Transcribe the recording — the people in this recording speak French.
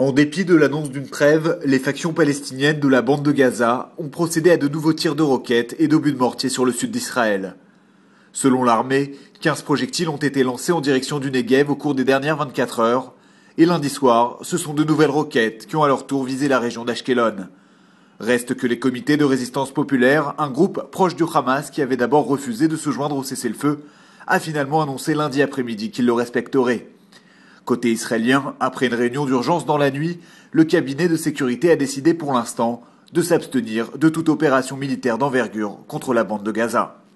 En dépit de l'annonce d'une trêve, les factions palestiniennes de la bande de Gaza ont procédé à de nouveaux tirs de roquettes et d'obus de mortier sur le sud d'Israël. Selon l'armée, 15 projectiles ont été lancés en direction du Negev au cours des dernières 24 heures, et lundi soir, ce sont de nouvelles roquettes qui ont à leur tour visé la région d'Ashkelon. Reste que les comités de résistance populaire, un groupe proche du Hamas qui avait d'abord refusé de se joindre au cessez-le-feu, a finalement annoncé lundi après-midi qu'il le respecterait. Côté israélien, après une réunion d'urgence dans la nuit, le cabinet de sécurité a décidé pour l'instant de s'abstenir de toute opération militaire d'envergure contre la bande de Gaza.